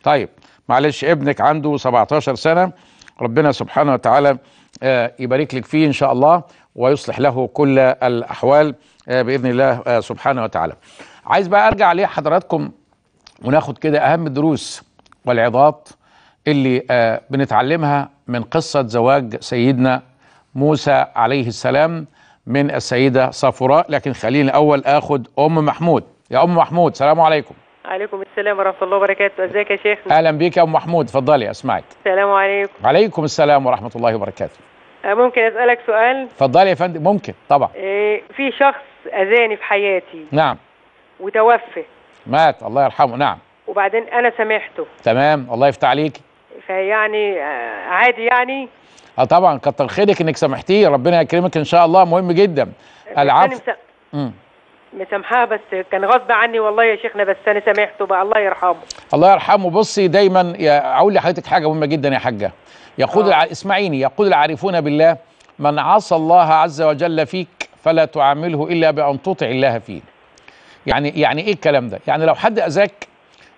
طيب معلش ابنك عنده 17 سنه ربنا سبحانه وتعالى آه، يبارك لك فيه إن شاء الله ويصلح له كل الأحوال آه، بإذن الله آه، سبحانه وتعالى عايز بقى أرجع لحضراتكم وناخد كده أهم الدروس والعظات اللي بنتعلمها من قصة زواج سيدنا موسى عليه السلام من السيدة صفراء لكن خليني الأول أخد أم محمود يا أم محمود سلام عليكم عليكم السلام ورحمه الله وبركاته ازيك يا شيخ اهلا بيك يا ام محمود اتفضلي اسمعك السلام عليكم وعليكم السلام ورحمه الله وبركاته آه، ممكن اسالك سؤال اتفضلي يا فندم ممكن طبعا إيه في شخص اذاني في حياتي نعم وتوفى مات الله يرحمه نعم وبعدين انا سامحته تمام الله يفتح عليك فيعني آه، عادي يعني اه طبعا كتر خيرك انك سامحتيه ربنا يكرمك ان شاء الله مهم جدا العفو امم مسامحاه بس كان غصب عني والله يا شيخنا بس انا سامحته بقى الله يرحمه الله يرحمه بصي دايما اقول لحضرتك حاجه مهمه جدا يا حاجه يقول آه. الع... اسمعيني يقول العارفون بالله من عصى الله عز وجل فيك فلا تعامله الا بان تطع الله فيه يعني يعني ايه الكلام ده يعني لو حد اذاك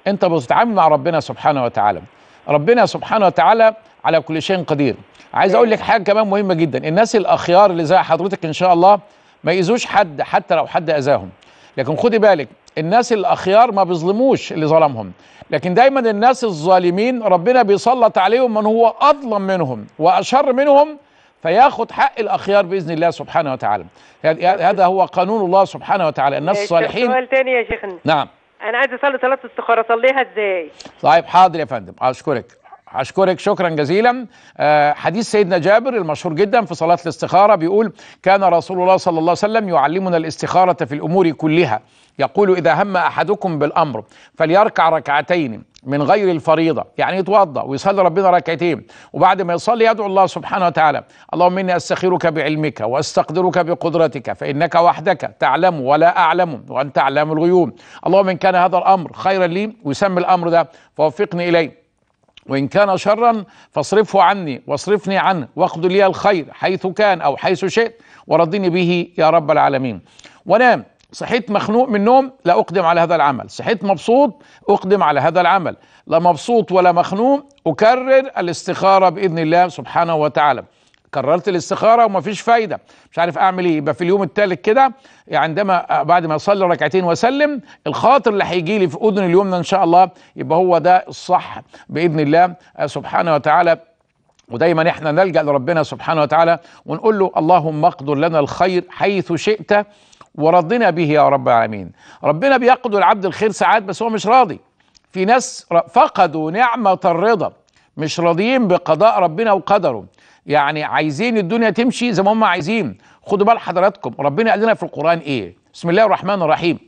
انت بتتعامل مع ربنا سبحانه وتعالى ربنا سبحانه وتعالى على كل شيء قدير عايز اقول لك حاجه كمان مهمه جدا الناس الاخيار اللي زي حضرتك ان شاء الله ما يأذوش حد حتى لو حد أذاهم لكن خدي بالك الناس الأخيار ما بيظلموش اللي ظلمهم لكن دايما الناس الظالمين ربنا بيسلط عليهم من هو أظلم منهم وأشر منهم فياخد حق الاخيار باذن الله سبحانه وتعالى هذا هو قانون الله سبحانه وتعالى الناس إيه، الصالحين سؤال تاني يا شيخنا نعم انا عايز اصلي صلاه استخاره اصليها ازاي طيب حاضر يا فندم اشكرك أشكرك شكرا جزيلا آه، حديث سيدنا جابر المشهور جدا في صلاة الاستخارة بيقول كان رسول الله صلى الله عليه وسلم يعلمنا الاستخارة في الأمور كلها يقول إذا هم أحدكم بالأمر فليركع ركعتين من غير الفريضة يعني يتوضأ ويصلي ربنا ركعتين وبعد ما يصلي يدعو الله سبحانه وتعالى اللهم إني أستخيرك بعلمك وأستقدرك بقدرتك فإنك وحدك تعلم ولا أعلم وأنت أعلم الغيوب اللهم إن كان هذا الأمر خيرا لي ويسمي الأمر ده فوفقني إليه وإن كان شرا فاصرفه عني واصرفني عنه واخذ لي الخير حيث كان أو حيث شئت وردني به يا رب العالمين ونام صحيت مخنوق من النوم لا أقدم على هذا العمل صحيت مبسوط أقدم على هذا العمل لا مبسوط ولا مخنوق أكرر الاستخارة بإذن الله سبحانه وتعالى كررت الاستخاره ومفيش فايده مش عارف اعمل ايه يبقى في اليوم الثالث كده عندما آه، بعد ما اصلي ركعتين واسلم الخاطر اللي هيجي لي في اذن اليمنى ان شاء الله يبقى هو ده الصح باذن الله آه، سبحانه وتعالى ودايما احنا نلجا لربنا سبحانه وتعالى ونقول له اللهم اقدر لنا الخير حيث شئت ورضنا به يا رب العالمين ربنا بيقدر العبد الخير ساعات بس هو مش راضي في ناس فقدوا نعمه الرضا مش راضيين بقضاء ربنا وقدره يعني عايزين الدنيا تمشي زي ما هم عايزين خدوا بال حضراتكم ربنا قال لنا في القرآن إيه بسم الله الرحمن الرحيم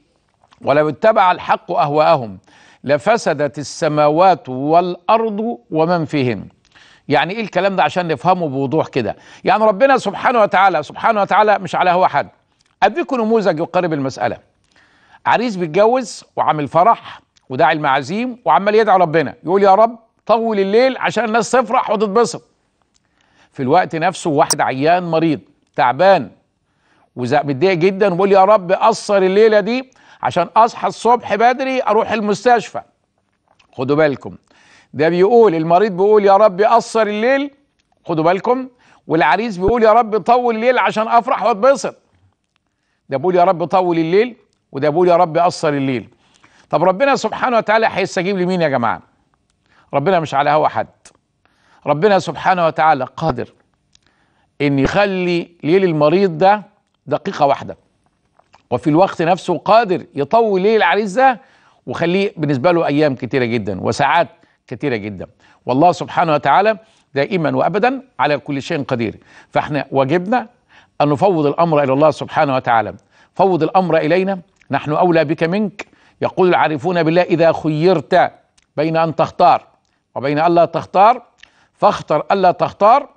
ولو اتبع الحق أهواءهم لفسدت السماوات والأرض ومن فيهن يعني ايه الكلام ده عشان نفهمه بوضوح كده يعني ربنا سبحانه وتعالى سبحانه وتعالى مش على هو حد اديكم نموذج يقارب المساله عريس بيتجوز وعامل فرح وداعي المعازيم وعمال يدعي ربنا يقول يا رب طول الليل عشان الناس تفرح وتتبسط في الوقت نفسه واحد عيان مريض تعبان ومتضايق جدا وقول يا رب قصر الليله دي عشان اصحى الصبح بدري اروح المستشفى خدوا بالكم ده بيقول المريض بيقول يا رب قصر الليل خدوا بالكم والعريس بيقول يا رب طول الليل عشان افرح واتبسط ده بيقول يا رب طول الليل وده بيقول يا رب قصر الليل طب ربنا سبحانه وتعالى هيستجيب لمين يا جماعه ربنا مش على هوا حد ربنا سبحانه وتعالى قادر ان يخلي ليل المريض ده دقيقه واحده وفي الوقت نفسه قادر يطول ليل العريس ده وخليه بالنسبه له ايام كتيره جدا وساعات كتيره جدا والله سبحانه وتعالى دائما وابدا على كل شيء قدير فاحنا واجبنا ان نفوض الامر الى الله سبحانه وتعالى فوض الامر الينا نحن اولى بك منك يقول العارفون بالله اذا خيرت بين ان تختار وبين الا تختار فاختر الا تختار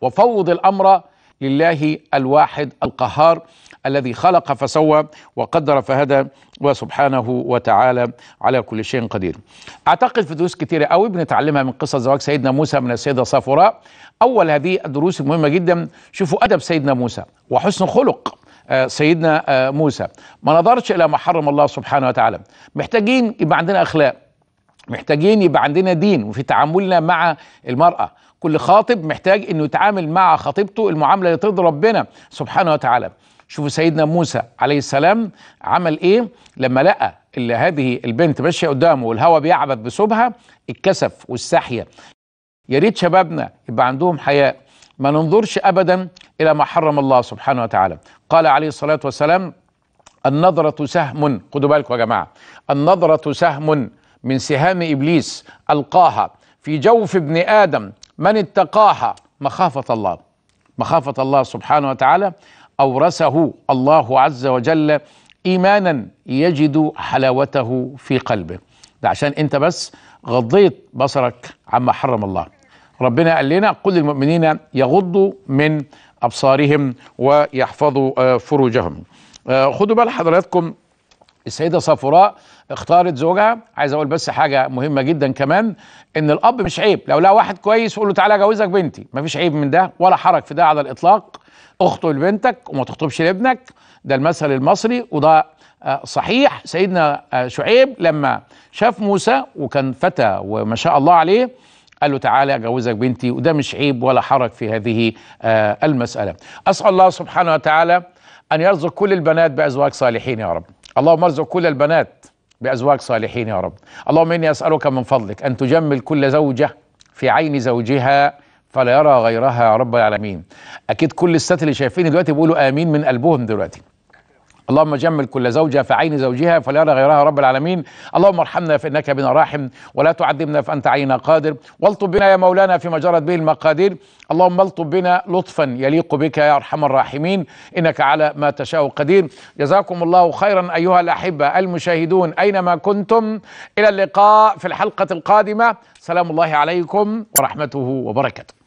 وفوض الامر لله الواحد القهار الذي خلق فسوى وقدر فهدى وسبحانه وتعالى على كل شيء قدير اعتقد في دروس كثيره قوي بنتعلمها من قصه زواج سيدنا موسى من السيده صفوراء اول هذه الدروس المهمه جدا شوفوا ادب سيدنا موسى وحسن خلق آه، سيدنا آه، موسى ما نظرش الى ما حرم الله سبحانه وتعالى محتاجين يبقى عندنا اخلاق محتاجين يبقى عندنا دين وفي تعاملنا مع المرأة كل خاطب محتاج انه يتعامل مع خطيبته المعاملة اللي ترضي ربنا سبحانه وتعالى شوفوا سيدنا موسى عليه السلام عمل ايه لما لقى اللي هذه البنت ماشيه قدامه والهواء بيعبث بصبها الكسف والسحيه يا ريت شبابنا يبقى عندهم حياء ما ننظرش ابدا الى ما حرم الله سبحانه وتعالى قال عليه الصلاه والسلام النظره سهم خدوا بالكم يا جماعه النظره سهم من سهام ابليس القاها في جوف ابن ادم من اتقاها مخافه الله مخافه الله سبحانه وتعالى اورثه الله عز وجل ايمانا يجد حلاوته في قلبه ده عشان انت بس غضيت بصرك عما حرم الله ربنا قال لنا قل للمؤمنين يغضوا من ابصارهم ويحفظوا آه، فروجهم آه، خدوا بال حضراتكم السيده صفوراء اختارت زوجها عايز اقول بس حاجه مهمه جدا كمان ان الاب مش عيب لو لقى واحد كويس يقول له تعالى اجوزك بنتي مفيش عيب من ده ولا حرج في ده على الاطلاق اخطب لبنتك وما تخطبش لابنك ده المثل المصري وده آه، صحيح سيدنا آه، شعيب لما شاف موسى وكان فتى وما شاء الله عليه قال له تعالى اجوزك بنتي وده مش عيب ولا حرج في هذه آه، المساله اسال الله سبحانه وتعالى ان يرزق كل البنات بازواج صالحين يا رب اللهم ارزق كل البنات بأزواج صالحين يا رب اللهم إني أسألك من فضلك أن تجمل كل زوجة في عين زوجها فلا يرى غيرها يا رب العالمين أكيد كل الستات اللي شايفيني دلوقتي بيقولوا آمين من قلبهم دلوقتي اللهم جمل كل زوجة في عين زوجها فليرى غيرها رب العالمين اللهم ارحمنا فإنك بنا راحم ولا تعذبنا فأنت علينا قادر والطب بنا يا مولانا فيما جرت به المقادير اللهم الطب بنا لطفا يليق بك يا أرحم الراحمين إنك على ما تشاء قدير جزاكم الله خيرا أيها الأحبة المشاهدون أينما كنتم إلى اللقاء في الحلقة القادمة سلام الله عليكم ورحمته وبركاته